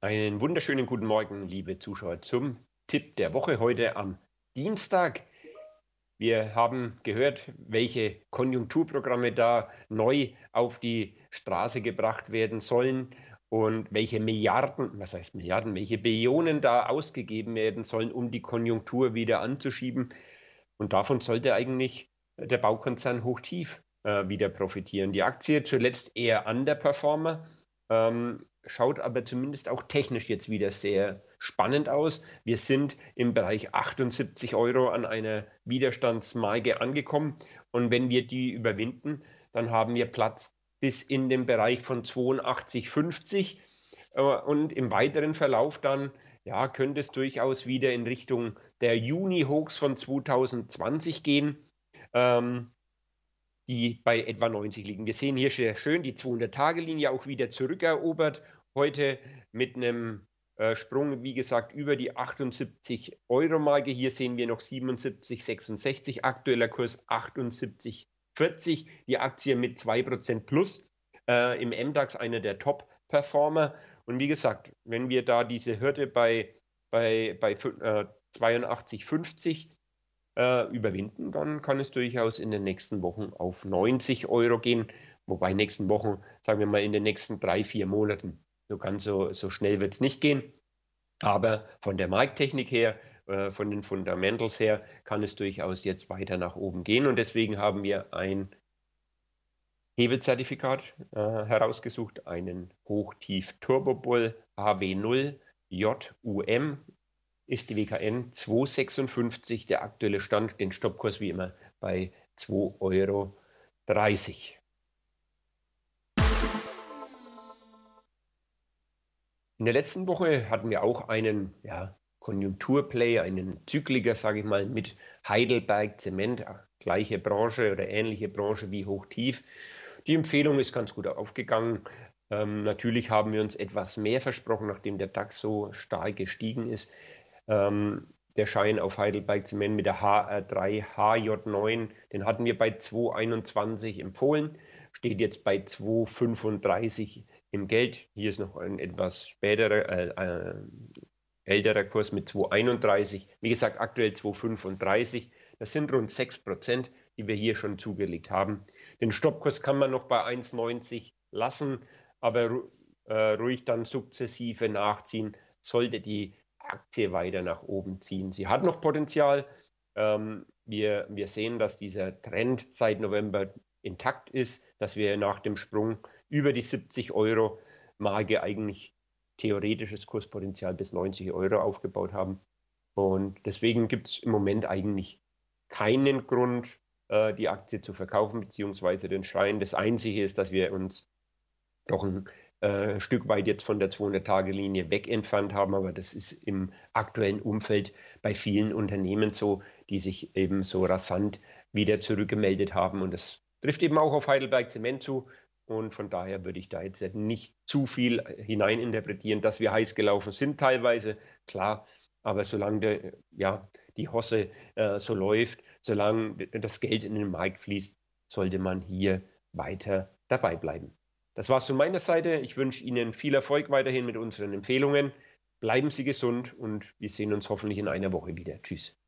Einen wunderschönen guten Morgen, liebe Zuschauer, zum Tipp der Woche heute am Dienstag. Wir haben gehört, welche Konjunkturprogramme da neu auf die Straße gebracht werden sollen und welche Milliarden, was heißt Milliarden, welche Billionen da ausgegeben werden sollen, um die Konjunktur wieder anzuschieben. Und davon sollte eigentlich der Baukonzern Hochtief äh, wieder profitieren. Die Aktie zuletzt eher Underperformer. Ähm, schaut aber zumindest auch technisch jetzt wieder sehr spannend aus. Wir sind im Bereich 78 Euro an einer Widerstandsmarke angekommen und wenn wir die überwinden, dann haben wir Platz bis in den Bereich von 82,50 äh, und im weiteren Verlauf dann ja, könnte es durchaus wieder in Richtung der Juni-Hochs von 2020 gehen. Ähm, die bei etwa 90 liegen. Wir sehen hier sehr schön die 200-Tage-Linie auch wieder zurückerobert heute mit einem äh, Sprung, wie gesagt, über die 78 Euro Marke. Hier sehen wir noch 77,66, aktueller Kurs 78,40. Die Aktie mit 2% plus äh, im MDAX einer der Top-Performer. Und wie gesagt, wenn wir da diese Hürde bei, bei, bei äh, 82,50 äh, überwinden, dann kann es durchaus in den nächsten Wochen auf 90 Euro gehen. Wobei nächsten Wochen, sagen wir mal in den nächsten drei, vier Monaten. So ganz so, so schnell wird es nicht gehen. Aber von der Markttechnik her, äh, von den Fundamentals her, kann es durchaus jetzt weiter nach oben gehen. Und deswegen haben wir ein Hebelzertifikat äh, herausgesucht, einen Hochtief Turbo Bull HW0 JUM ist die WKN 256, der aktuelle Stand, den Stoppkurs wie immer bei 2,30 Euro. In der letzten Woche hatten wir auch einen ja, Konjunkturplay, einen Zykliker, sage ich mal, mit Heidelberg Zement, äh, gleiche Branche oder ähnliche Branche wie Hochtief. Die Empfehlung ist ganz gut aufgegangen. Ähm, natürlich haben wir uns etwas mehr versprochen, nachdem der DAX so stark gestiegen ist. Ähm, der Schein auf Heidelberg Zement mit der HR3HJ9, den hatten wir bei 221 empfohlen, steht jetzt bei 235 im Geld. Hier ist noch ein etwas späterer, äh, äh, älterer Kurs mit 231. Wie gesagt, aktuell 235. Das sind rund 6 Prozent, die wir hier schon zugelegt haben. Den Stoppkurs kann man noch bei 1,90 lassen, aber äh, ruhig dann sukzessive nachziehen, sollte die Aktie weiter nach oben ziehen. Sie hat noch Potenzial. Ähm, wir, wir sehen, dass dieser Trend seit November intakt ist, dass wir nach dem Sprung über die 70 Euro Marke eigentlich theoretisches Kurspotenzial bis 90 Euro aufgebaut haben. Und deswegen gibt es im Moment eigentlich keinen Grund, äh, die Aktie zu verkaufen, beziehungsweise den Schein. Das Einzige ist, dass wir uns doch ein äh, ein Stück weit jetzt von der 200-Tage-Linie weg entfernt haben, aber das ist im aktuellen Umfeld bei vielen Unternehmen so, die sich eben so rasant wieder zurückgemeldet haben und das trifft eben auch auf Heidelberg Zement zu. Und von daher würde ich da jetzt nicht zu viel hineininterpretieren, dass wir heiß gelaufen sind teilweise, klar. Aber solange der, ja, die Hosse äh, so läuft, solange das Geld in den Markt fließt, sollte man hier weiter dabei bleiben. Das war's von meiner Seite. Ich wünsche Ihnen viel Erfolg weiterhin mit unseren Empfehlungen. Bleiben Sie gesund und wir sehen uns hoffentlich in einer Woche wieder. Tschüss.